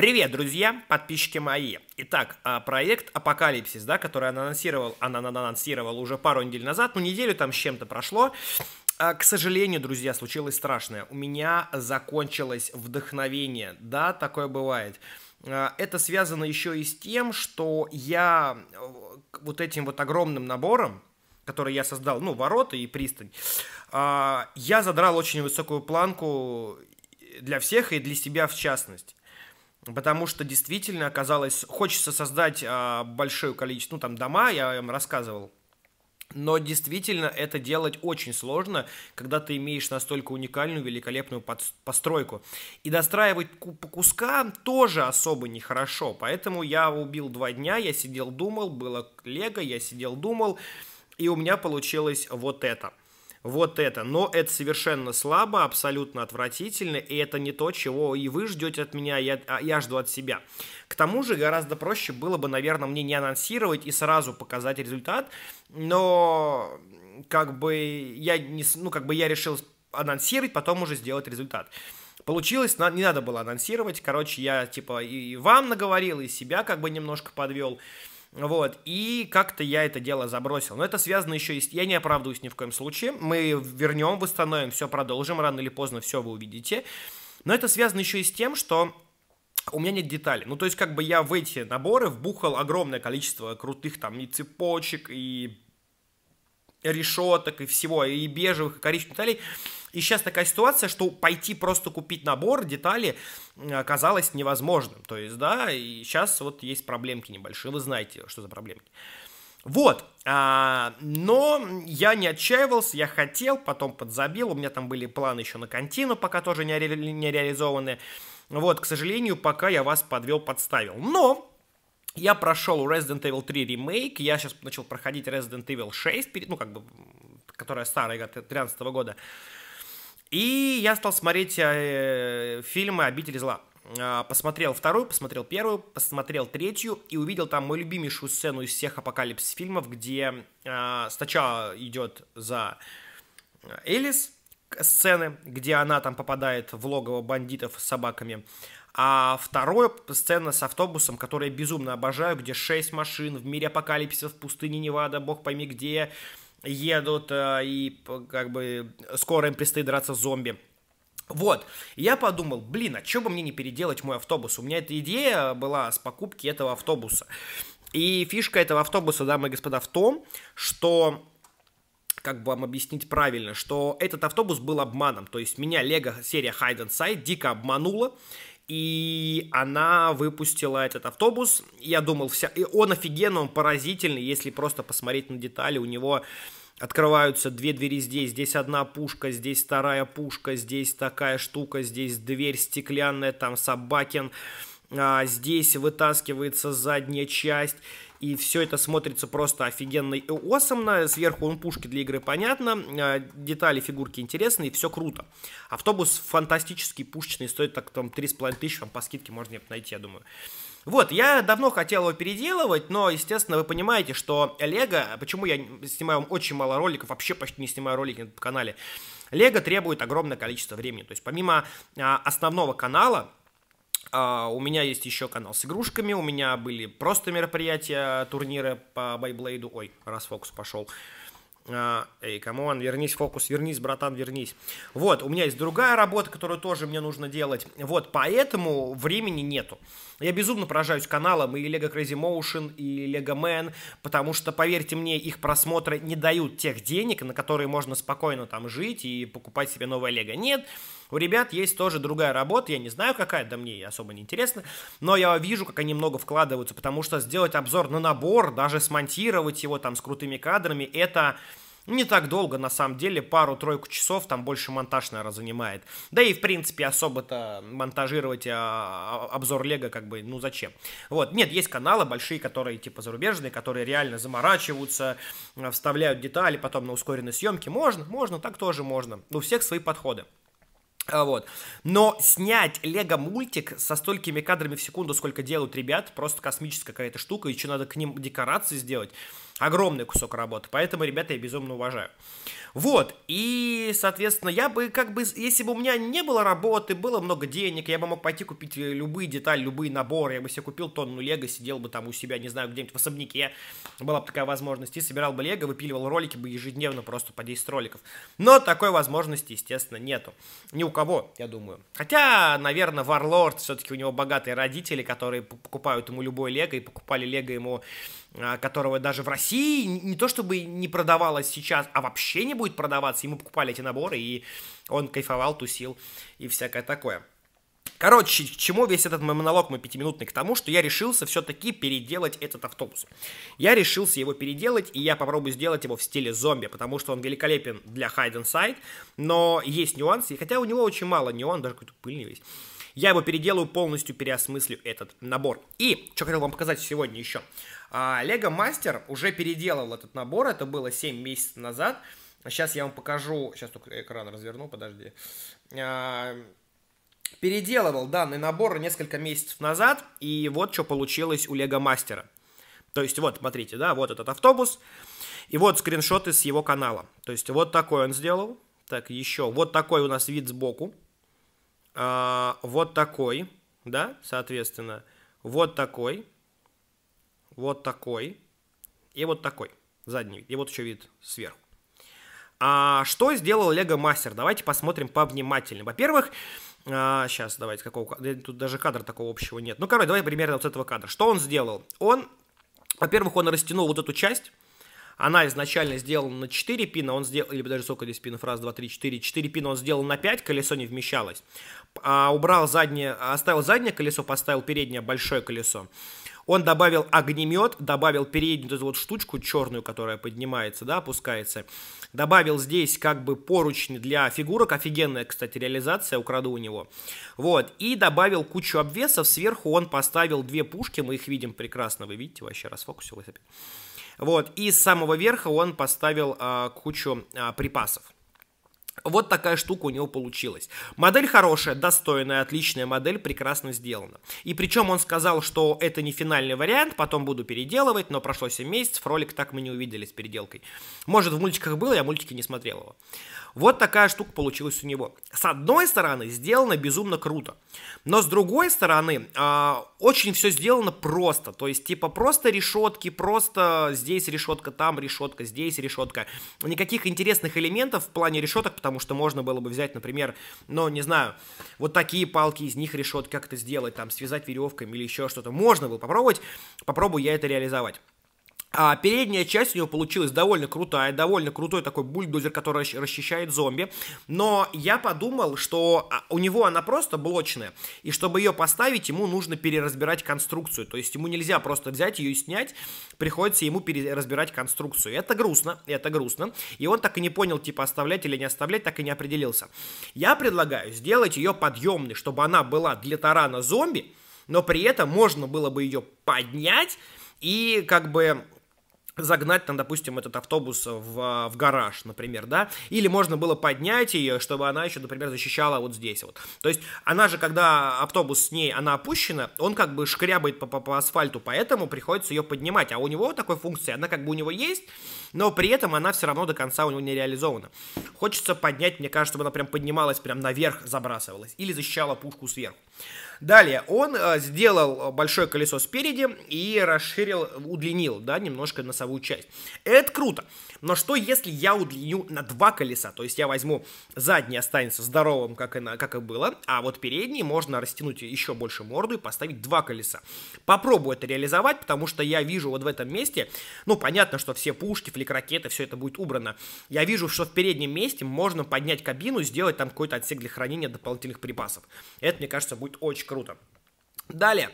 Привет, друзья, подписчики мои. Итак, а, проект «Апокалипсис», да, который она анонсировал, она анонсировал уже пару недель назад, ну, неделю там с чем-то прошло. А, к сожалению, друзья, случилось страшное. У меня закончилось вдохновение. Да, такое бывает. А, это связано еще и с тем, что я э, вот этим вот огромным набором, который я создал, ну, ворота и пристань, я задрал очень высокую планку для всех и для себя в частности. Потому что действительно оказалось, хочется создать а, большое количество, ну там дома, я вам рассказывал, но действительно это делать очень сложно, когда ты имеешь настолько уникальную, великолепную постройку. И достраивать по кускам тоже особо нехорошо. Поэтому я убил два дня, я сидел думал, было лего, я сидел думал, и у меня получилось вот это вот это. Но это совершенно слабо, абсолютно отвратительно, и это не то, чего и вы ждете от меня, я, а, я жду от себя. К тому же гораздо проще было бы, наверное, мне не анонсировать и сразу показать результат, но как бы я не, ну как бы я решил анонсировать, потом уже сделать результат. Получилось, не надо было анонсировать, короче, я типа и вам наговорил, и себя как бы немножко подвел. Вот, и как-то я это дело забросил. Но это связано еще и с... Я не оправдываюсь ни в коем случае. Мы вернем, восстановим, все продолжим. Рано или поздно все вы увидите. Но это связано еще и с тем, что у меня нет деталей. Ну, то есть, как бы я в эти наборы вбухал огромное количество крутых там и цепочек, и решеток, и всего, и бежевых, и коричневых деталей. И сейчас такая ситуация, что пойти просто купить набор, детали оказалось невозможным. То есть, да, и сейчас вот есть проблемки небольшие, вы знаете, что за проблемки. Вот, а, но я не отчаивался, я хотел, потом подзабил, у меня там были планы еще на контину, пока тоже не, ре- не реализованы. Вот, к сожалению, пока я вас подвел, подставил. Но я прошел Resident Evil 3 ремейк, я сейчас начал проходить Resident Evil 6, ну, как бы, которая старая, 13 -го года. И я стал смотреть э, э фильмы Обитель зла». Э, посмотрел вторую, посмотрел первую, посмотрел третью и увидел там мою любимейшую сцену из всех апокалипс-фильмов, где э, сначала идет за э, Элис сцены, где она там попадает в логово бандитов с собаками, а второе сцена с автобусом, который я безумно обожаю, где шесть машин в мире апокалипсиса, в пустыне Невада, бог пойми где, едут, э, и как бы скоро им предстоит драться с зомби. Вот, я подумал, блин, а что бы мне не переделать мой автобус? У меня эта идея была с покупки этого автобуса. И фишка этого автобуса, дамы и господа, в том, что как бы вам объяснить правильно, что этот автобус был обманом, то есть меня Лего серия Hide and Side дико обманула, и она выпустила этот автобус. Я думал, вся... и он офигенный, он поразительный, если просто посмотреть на детали. У него открываются две двери здесь, здесь одна пушка, здесь вторая пушка, здесь такая штука, здесь дверь стеклянная, там собакин. А, здесь вытаскивается задняя часть и все это смотрится просто офигенно и осомно. Сверху он пушки для игры понятно, а, детали, фигурки интересные, и все круто. Автобус фантастический, пушечный, стоит так там 3,5 тысячи, вам по скидке можно найти, я думаю. Вот, я давно хотел его переделывать, но, естественно, вы понимаете, что Лего, почему я снимаю очень мало роликов, вообще почти не снимаю ролики на канале, Лего требует огромное количество времени. То есть помимо а, основного канала, а, у меня есть еще канал с игрушками, у меня были просто мероприятия, турниры по Байблейду. Ой, раз фокус пошел. Uh, а, эй, камон, вернись, фокус, вернись, братан, вернись. Вот, у меня есть другая работа, которую тоже мне нужно делать. Вот, поэтому времени нету. Я безумно поражаюсь каналом и Lego Crazy Motion, и Lego Man, потому что, поверьте мне, их просмотры не дают тех денег, на которые можно спокойно там жить и покупать себе новое Лего. Нет, у ребят есть тоже другая работа, я не знаю какая, да мне особо не интересно, но я вижу, как они много вкладываются, потому что сделать обзор на набор, даже смонтировать его там с крутыми кадрами, это не так долго, на самом деле, пару-тройку часов, там больше монтаж, наверное, занимает. Да и, в принципе, особо-то монтажировать а, а, обзор Лего, как бы, ну зачем? Вот, нет, есть каналы большие, которые, типа, зарубежные, которые реально заморачиваются, э, вставляют детали потом на ускоренной съемке. Можно, можно, так тоже можно. У всех свои подходы. А, вот. Но снять Лего мультик со столькими кадрами в секунду, сколько делают ребят, просто космическая какая-то штука, еще надо к ним декорации сделать огромный кусок работы, поэтому, ребята, я безумно уважаю. Вот, и, соответственно, я бы как бы, если бы у меня не было работы, было много денег, я бы мог пойти купить э, любые детали, любые наборы, я бы себе купил тонну лего, сидел бы там у себя, не знаю, где-нибудь в особняке, была бы такая возможность, и собирал бы лего, выпиливал ролики бы ежедневно просто по 10 роликов. Но такой возможности, естественно, нету. Ни у кого, я думаю. Хотя, наверное, Варлорд, все-таки у него богатые родители, которые покупают ему любой лего, и покупали лего ему, а, которого даже в России России не то чтобы не продавалось сейчас, а вообще не будет продаваться. Ему покупали эти наборы, и он кайфовал, тусил и всякое такое. Короче, к чему весь этот мой монолог, мой пятиминутный? К тому, что я решился все-таки переделать этот автобус. Я решился его переделать, и я попробую сделать его в стиле зомби, потому что он великолепен для Hide and Side, но есть нюансы, и хотя у него очень мало нюансов, даже какой-то пыльный весь. Я его переделаю, полностью переосмыслю этот набор. И, что хотел вам показать сегодня еще. А, Лего Мастер уже переделал этот набор, это было 7 месяцев назад. Сейчас я вам покажу, сейчас только экран разверну, подожди. А, переделывал данный набор несколько месяцев назад, и вот что получилось у Лего Мастера. То есть вот, смотрите, да, вот этот автобус, и вот скриншоты с его канала. То есть вот такой он сделал. Так, еще вот такой у нас вид сбоку. А, вот такой, да, соответственно, вот такой, вот такой и вот такой задний И вот еще вид сверху. А что сделал Лего Мастер? Давайте посмотрим повнимательнее. Во-первых, а, сейчас давайте какого тут даже кадра такого общего нет. Ну короче, давай примерно вот с этого кадра. Что он сделал? Он, во-первых, он растянул вот эту часть она изначально сделана на 4 пина, он сделал, или даже сколько здесь пинов, раз, два, три, четыре, 4 пина он сделал на 5, колесо не вмещалось. А, убрал заднее, оставил заднее колесо, поставил переднее большое колесо. Он добавил огнемет, добавил переднюю эту вот штучку черную, которая поднимается, да, опускается. Добавил здесь как бы поручни для фигурок. Офигенная, кстати, реализация, украду у него. Вот, и добавил кучу обвесов. Сверху он поставил две пушки, мы их видим прекрасно. Вы видите, вообще расфокусилась опять. Вот, и с самого верха он поставил э, кучу э, припасов. Вот такая штука у него получилась. Модель хорошая, достойная, отличная модель, прекрасно сделана. И причем он сказал, что это не финальный вариант, потом буду переделывать, но прошло 7 месяцев, ролик так мы не увидели с переделкой. Может, в мультиках было, я мультики не смотрел его. Вот такая штука получилась у него. С одной стороны, сделано безумно круто. Но с другой стороны, э, очень все сделано просто. То есть, типа, просто решетки, просто здесь решетка, там решетка, здесь решетка. Никаких интересных элементов в плане решеток потому что можно было бы взять, например, ну, не знаю, вот такие палки, из них решетки, как это сделать, там, связать веревками или еще что-то. Можно было попробовать, попробую я это реализовать. А передняя часть у него получилась довольно крутая, довольно крутой такой бульдозер, который расчищает зомби. Но я подумал, что а, у него она просто блочная, и чтобы ее поставить, ему нужно переразбирать конструкцию. То есть ему нельзя просто взять ее и снять, приходится ему переразбирать конструкцию. Это грустно, это грустно. И он так и не понял, типа оставлять или не оставлять, так и не определился. Я предлагаю сделать ее подъемной, чтобы она была для тарана зомби, но при этом можно было бы ее поднять и как бы загнать там, допустим, этот автобус в, в гараж, например, да, или можно было поднять ее, чтобы она еще, например, защищала вот здесь вот. То есть она же, когда автобус с ней, она опущена, он как бы шкрябает по, по, по асфальту, поэтому приходится ее поднимать, а у него такой функции, она как бы у него есть, но при этом она все равно до конца у него не реализована. Хочется поднять, мне кажется, чтобы она прям поднималась, прям наверх забрасывалась или защищала пушку сверху. Далее, он э, сделал большое колесо спереди и расширил, удлинил, да, немножко носовую часть. Это круто, но что если я удлиню на два колеса, то есть я возьму задний останется здоровым, как и, на, как и было, а вот передний можно растянуть еще больше морду и поставить два колеса. Попробую это реализовать, потому что я вижу вот в этом месте, ну, понятно, что все пушки, лик ракеты, все это будет убрано. Я вижу, что в переднем месте можно поднять кабину, сделать там какой-то отсек для хранения дополнительных припасов. Это, мне кажется, будет очень круто. Далее,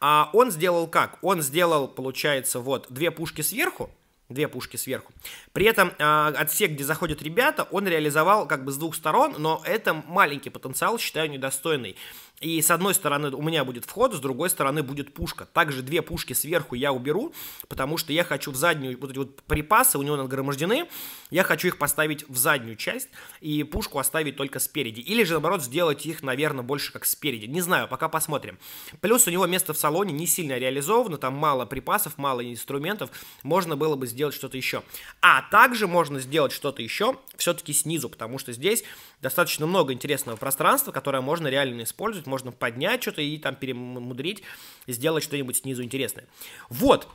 а он сделал как? Он сделал, получается, вот две пушки сверху, две пушки сверху. При этом э, отсек, где заходят ребята, он реализовал как бы с двух сторон, но это маленький потенциал, считаю, недостойный. И с одной стороны у меня будет вход, с другой стороны будет пушка. Также две пушки сверху я уберу, потому что я хочу в заднюю, вот эти вот припасы у него нагромождены, я хочу их поставить в заднюю часть и пушку оставить только спереди. Или же наоборот сделать их, наверное, больше как спереди. Не знаю, пока посмотрим. Плюс у него место в салоне не сильно реализовано, там мало припасов, мало инструментов, можно было бы сделать что-то еще. А также можно сделать что-то еще все-таки снизу, потому что здесь достаточно много интересного пространства, которое можно реально использовать, можно поднять что-то и там перемудрить, сделать что-нибудь снизу интересное. Вот,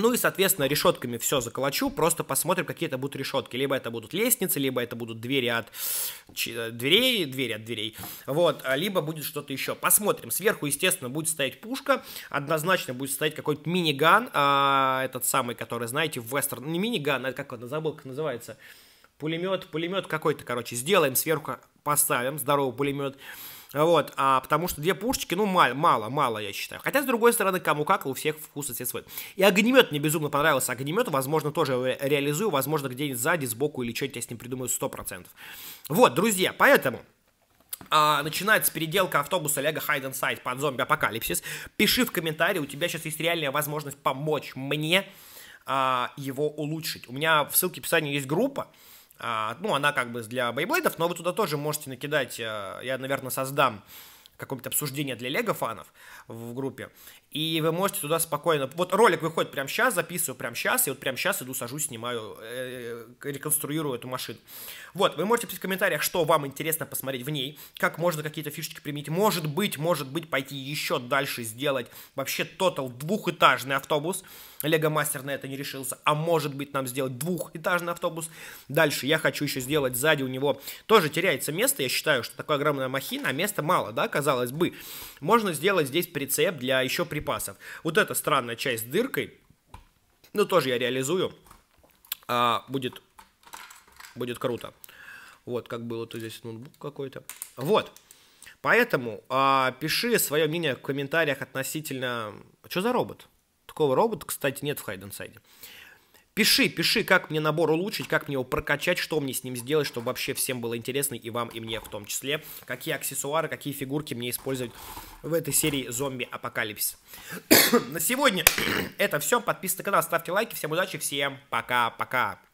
ну и, соответственно, решетками все заколочу, просто посмотрим, какие это будут решетки. Либо это будут лестницы, либо это будут двери от Ч... Э, дверей, двери от дверей, вот, а либо будет что-то еще. Посмотрим. Сверху, естественно, будет стоять пушка, однозначно будет стоять какой-то миниган, а, этот самый, который, знаете, в вестерн, не миниган, а как он, забыл, как называется, пулемет, пулемет какой-то, короче, сделаем сверху, поставим, здоровый пулемет, вот, а, потому что две пушечки, ну, мало, мало, я считаю. Хотя, с другой стороны, кому как, у всех вкус все цвет свой. И огнемет мне безумно понравился. Огнемет, возможно, тоже ре реализую, возможно, где-нибудь сзади, сбоку или что-нибудь я с ним придумаю 100%. Вот, друзья, поэтому... А, начинается переделка автобуса Лего Хайден Сайт под зомби-апокалипсис. Пиши в комментарии, у тебя сейчас есть реальная возможность помочь мне а, его улучшить. У меня в ссылке в описании есть группа, а, ну, она как бы для бейблейдов, но вы туда тоже можете накидать, э, я, наверное, создам какое-то обсуждение для лего-фанов в группе, и вы можете туда спокойно... Вот ролик выходит прямо сейчас, записываю прямо сейчас, и вот прямо сейчас иду, сажусь, снимаю, э, э, реконструирую эту машину. Вот, вы можете писать в комментариях, что вам интересно посмотреть в ней, как можно какие-то фишечки применить. Может быть, может быть, пойти еще дальше, сделать вообще тотал двухэтажный автобус, Лего Мастер на это не решился, а может быть нам сделать двухэтажный автобус. Дальше я хочу еще сделать сзади у него, тоже теряется место, я считаю, что такое огромная махина, а места мало, да, казалось бы. Можно сделать здесь прицеп для еще припасов. Вот эта странная часть с дыркой, ну тоже я реализую, а, будет, будет круто. Вот, как было, то здесь ноутбук какой-то. Вот. Поэтому а, пиши свое мнение в комментариях относительно... Что за робот? Такого робота, кстати, нет в Хайденсайде. Пиши, пиши, как мне набор улучшить, как мне его прокачать, что мне с ним сделать, чтобы вообще всем было интересно, и вам, и мне в том числе. Какие аксессуары, какие фигурки мне использовать в этой серии зомби-апокалипсис. на сегодня это все. Подписывайтесь на канал, ставьте лайки. Всем удачи, всем пока-пока.